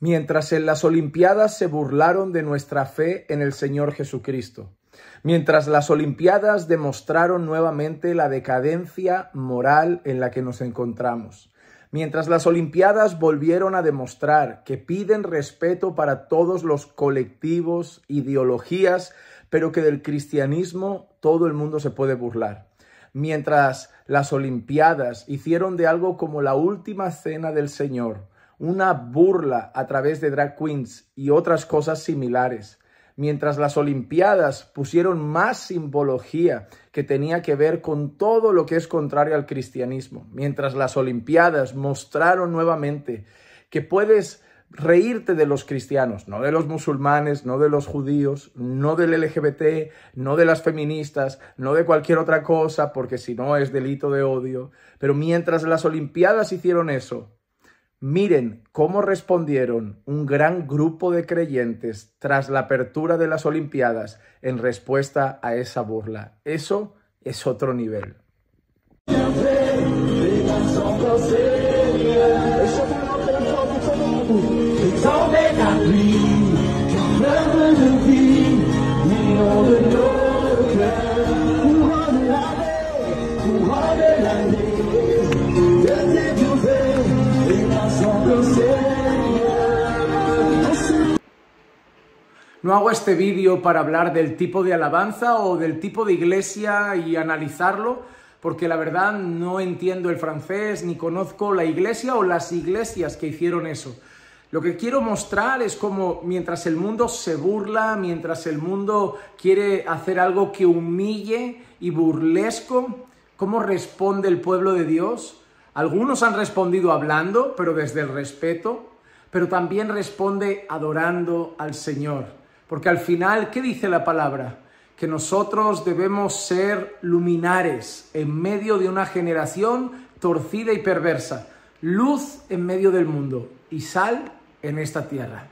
Mientras en las Olimpiadas se burlaron de nuestra fe en el Señor Jesucristo. Mientras las Olimpiadas demostraron nuevamente la decadencia moral en la que nos encontramos. Mientras las Olimpiadas volvieron a demostrar que piden respeto para todos los colectivos, ideologías, pero que del cristianismo todo el mundo se puede burlar. Mientras las Olimpiadas hicieron de algo como la última cena del Señor, una burla a través de drag queens y otras cosas similares, mientras las Olimpiadas pusieron más simbología que tenía que ver con todo lo que es contrario al cristianismo, mientras las Olimpiadas mostraron nuevamente que puedes reírte de los cristianos, no de los musulmanes, no de los judíos, no del LGBT, no de las feministas, no de cualquier otra cosa, porque si no es delito de odio. Pero mientras las Olimpiadas hicieron eso, Miren cómo respondieron un gran grupo de creyentes tras la apertura de las Olimpiadas en respuesta a esa burla. Eso es otro nivel. No hago este vídeo para hablar del tipo de alabanza o del tipo de iglesia y analizarlo, porque la verdad no entiendo el francés ni conozco la iglesia o las iglesias que hicieron eso. Lo que quiero mostrar es cómo mientras el mundo se burla, mientras el mundo quiere hacer algo que humille y burlesco, ¿cómo responde el pueblo de Dios? Algunos han respondido hablando, pero desde el respeto, pero también responde adorando al Señor. Porque al final, ¿qué dice la palabra? Que nosotros debemos ser luminares en medio de una generación torcida y perversa, luz en medio del mundo y sal en esta tierra.